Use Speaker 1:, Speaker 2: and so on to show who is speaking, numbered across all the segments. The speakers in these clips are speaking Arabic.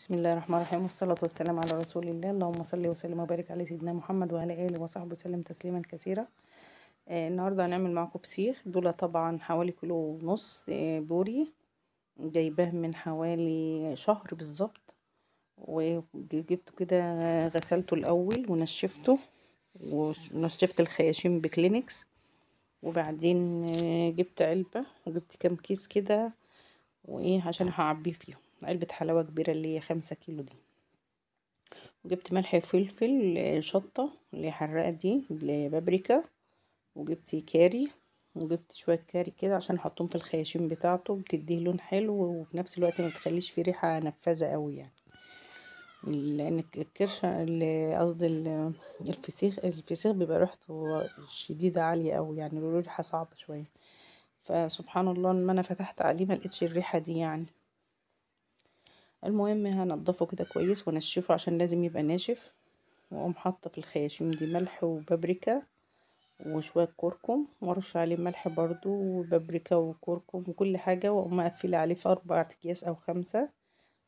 Speaker 1: بسم الله الرحمن الرحيم والصلاة والسلام على رسول الله اللهم صل وسلم وبارك على سيدنا محمد وعلى آله وصحبه وسلم تسليما كثيرا آه النهاردة هنعمل معاكم فسيخ دول طبعا حوالي كيلو ونص آه بوري جايباه من حوالي شهر بالظبط وجبته كده غسلته الأول ونشفته ونشفت الخياشيم بكلينكس وبعدين آه جبت علبة وجبت كام كيس كده وايه عشان هعبيه فيهم علبة حلاوة كبيرة اللي هي خمسة كيلو دي وجبت ملح وفلفل شطة اللي حرقة دي بابريكا وجبت كاري وجبت شوية كاري كده عشان احطهم في الخياشيم بتاعته بتديه لون حلو وفي نفس الوقت ما تخليش فيه ريحة نفاذة قوي يعني لان الكرشة قصدي الفسيخ الفسيخ بيبقى ريحته شديدة عالية قوي يعني ريحة صعبة شوية فسبحان الله لما انا فتحت عليه ما لقيتش الريحة دي يعني المهم هنضفه كده كويس وانشفه عشان لازم يبقى ناشف واقوم حاطه في الخياشيم دي ملح وبابريكا وشويه كركم وارش عليه ملح برضو وبابريكا وكركم وكل حاجه واقوم مقفله عليه في اربع اكياس او خمسه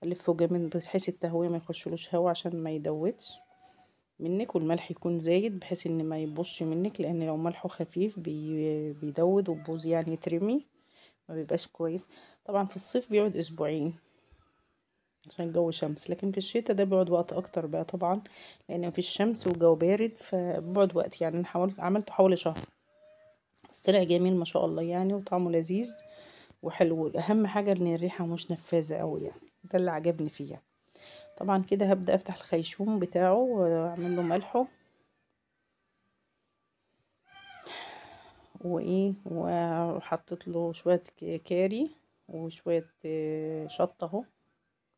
Speaker 1: الفه جامد بحيث التهويه ما يخشلوش هوا عشان ما يدوتش منك والملح يكون زايد بحيث ان ما يبوظش منك لان لو ملحه خفيف بي بيدود وبوز يعني يترمي ما بيبقاش كويس طبعا في الصيف بيقعد اسبوعين عشان الجو شمس لكن في الشتا ده بيقعد وقت اكتر بقى طبعا لان مفيش شمس والجو بارد فبيقعد وقت يعني انا حاولت عملته حوالي شهر طلع جميل ما شاء الله يعني وطعمه لذيذ وحلو اهم حاجه ان الريحه مش نفاذه قوي يعني ده اللي عجبني فيه يعني. طبعا كده هبدا افتح الخيشوم بتاعه واعمل له ملحه وايه وحطيت له شويه كاري وشويه آه، شطه اهو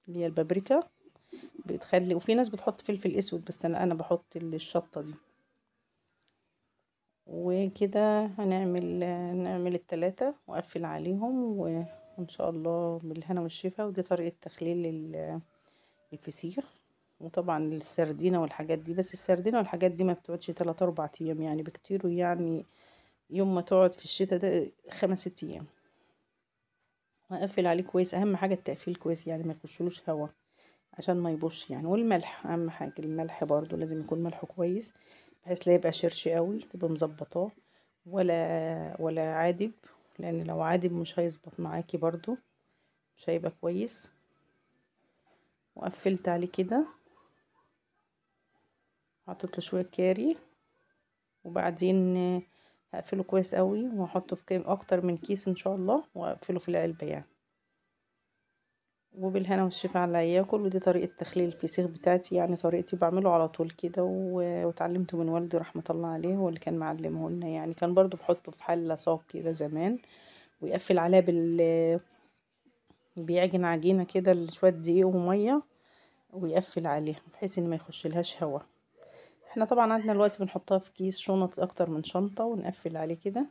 Speaker 1: اللي هي البابريكا بتخلي وفي ناس بتحط فلفل اسود بس انا انا بحط الشطه دي وكده هنعمل نعمل التلاتة واقفل عليهم وان شاء الله بالهنا والشفا ودي طريقه تخليل الفسيخ وطبعا السردينه والحاجات دي بس السردينه والحاجات دي ما بتقعدش 3 4 ايام يعني بكتير ويعني يوم ما تقعد في الشتاء ده خمس ست ايام هقفل عليه كويس اهم حاجه التقفيل كويس يعني ما يخشلوش هوا عشان ما يبوش يعني والملح اهم حاجه الملح برضو لازم يكون ملحه كويس بحيث لا يبقى شرش قوي تبقى مظبطاه ولا ولا عادب لان لو عادب مش هيظبط معاكي برضو مش هيبقى كويس وقفلت عليه كده حطيت له شويه كاري وبعدين هقفله كويس قوي وهحطه في كام اكتر من كيس ان شاء الله واقفله في العلبة يعني وبالهنا والشفا على ياكل ودي طريقة تخليل الفسيخ بتاعتي يعني طريقتي بعمله على طول كده واتعلمته من والدي رحمة الله عليه هو اللي كان معلمه لنا يعني كان برضو بحطه في حلة صاج كده زمان ويقفل عليها بال بيعجن عجينة كده شوية دقيق ومية ويقفل عليها بحيث ان ما يخش لهاش هوا احنا طبعا عندنا الوقت بنحطها في كيس شنط اكتر من شنطة ونقفل عليه كده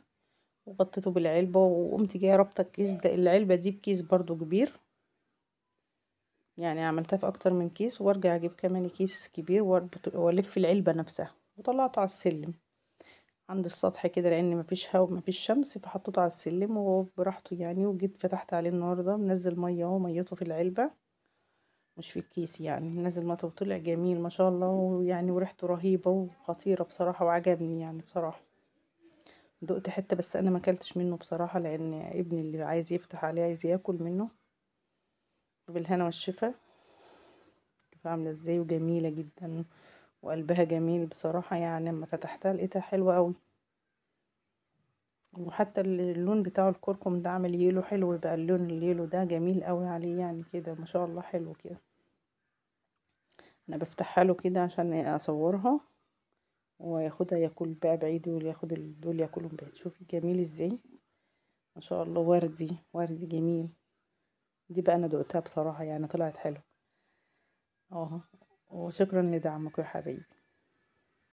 Speaker 1: وغطيته بالعلبة وقمت جاية رابطة الكيس ده العلبة دي بكيس برضو كبير يعني عملتها في اكتر من كيس وارجع اجيب كمان كيس كبير والف العلبة نفسها وطلعته على السلم عند السطح كده لان مفيش هوا مفيش شمس فحطيته على السلم وبراحته يعني وجيت فتحت عليه النهارده منزل ميه اهو ميته في العلبه مش في الكيس يعني نازل مطر وطلع جميل ما شاء الله ويعني وريحته رهيبة وخطيرة بصراحة وعجبني يعني بصراحة دقت حتة بس انا ما اكلتش منه بصراحة لان ابني اللي عايز يفتح عليه عايز ياكل منه بالهنا والشفا شوف عاملة ازاي وجميلة جدا وقلبها جميل بصراحة يعني اما فتحتها لقيتها حلوة قوي وحتى اللون بتاع الكركم ده عامل يلو حلو بقى اللون اليلو ده جميل قوي عليه يعني كده ما شاء الله حلو كده انا بفتحها له كده عشان اصورها وياخدها ياكل بقى بعيدي وياخد دول ياكلهم بعيد شوفي جميل ازاي ما شاء الله وردي وردي جميل دي بقى انا دقتها بصراحه يعني طلعت حلوه اهو وشكرا لدعمكم يا حبايبي